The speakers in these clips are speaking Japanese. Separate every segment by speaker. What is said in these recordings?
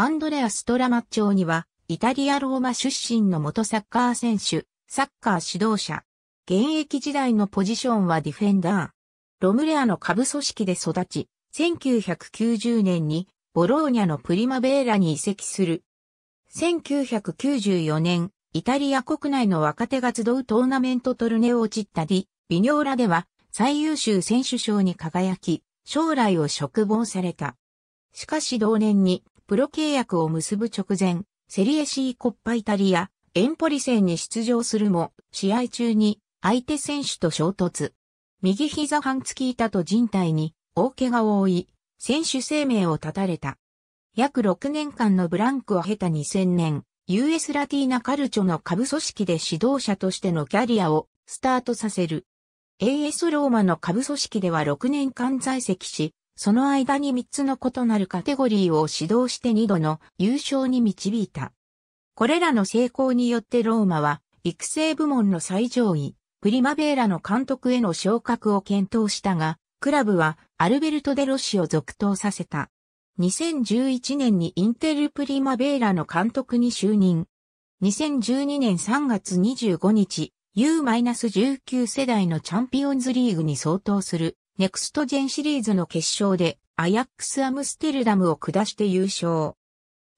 Speaker 1: アンドレア・ストラマッチョーには、イタリア・ローマ出身の元サッカー選手、サッカー指導者。現役時代のポジションはディフェンダー。ロムレアの下部組織で育ち、1990年にボローニャのプリマベーラに移籍する。1994年、イタリア国内の若手が集うトーナメントトルネオチッタディ、ビニョーラでは最優秀選手賞に輝き、将来を嘱望された。しかし同年にプロ契約を結ぶ直前、セリエ C コッパイタリア、エンポリ戦に出場するも、試合中に相手選手と衝突。右膝半月板と人体に大怪我を負い、選手生命を絶たれた。約6年間のブランクを経た2000年、US ラティーナカルチョの下部組織で指導者としてのキャリアをスタートさせる。AS ローマの下部組織では6年間在籍し、その間に3つの異なるカテゴリーを指導して2度の優勝に導いた。これらの成功によってローマは育成部門の最上位、プリマベーラの監督への昇格を検討したが、クラブはアルベルト・デロシを続投させた。2011年にインテル・プリマベーラの監督に就任。2012年3月25日、U-19 世代のチャンピオンズリーグに相当するネクストジェンシリーズの決勝でアヤックスアムステルダムを下して優勝。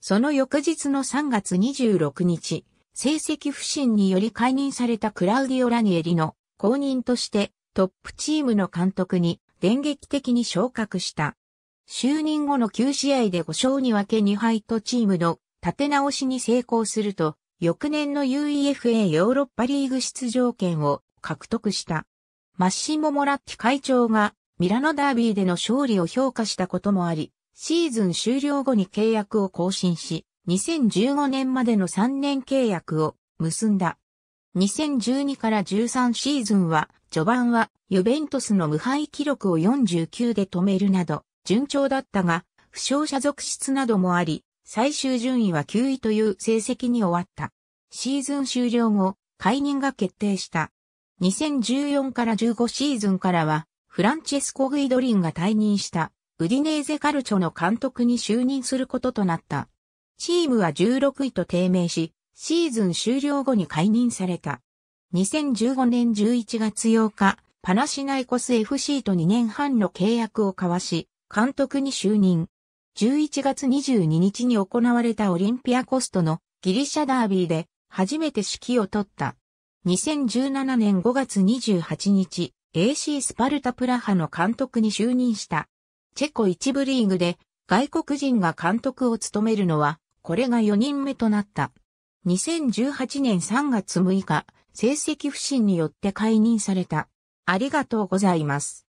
Speaker 1: その翌日の3月26日、成績不振により解任されたクラウディオ・ラニエリの後任としてトップチームの監督に電撃的に昇格した。就任後の9試合で5勝に分け2敗とチームの立て直しに成功すると、翌年の UEFA ヨーロッパリーグ出場権を獲得した。マッシモ・モラッティ会長がミラノダービーでの勝利を評価したこともあり、シーズン終了後に契約を更新し、2015年までの3年契約を結んだ。2012から13シーズンは、序盤はユベントスの無敗記録を49で止めるなど、順調だったが、負傷者続出などもあり、最終順位は9位という成績に終わった。シーズン終了後、解任が決定した。2014から15シーズンからは、フランチェスコ・グイドリンが退任した、ウディネーゼ・カルチョの監督に就任することとなった。チームは16位と低迷し、シーズン終了後に解任された。2015年11月8日、パナシナイコス FC と2年半の契約を交わし、監督に就任。11月22日に行われたオリンピアコストのギリシャダービーで初めて指揮を取った。2017年5月28日、AC スパルタプラハの監督に就任した。チェコ一部リーグで外国人が監督を務めるのは、これが4人目となった。2018年3月6日、成績不振によって解任された。ありがとうございます。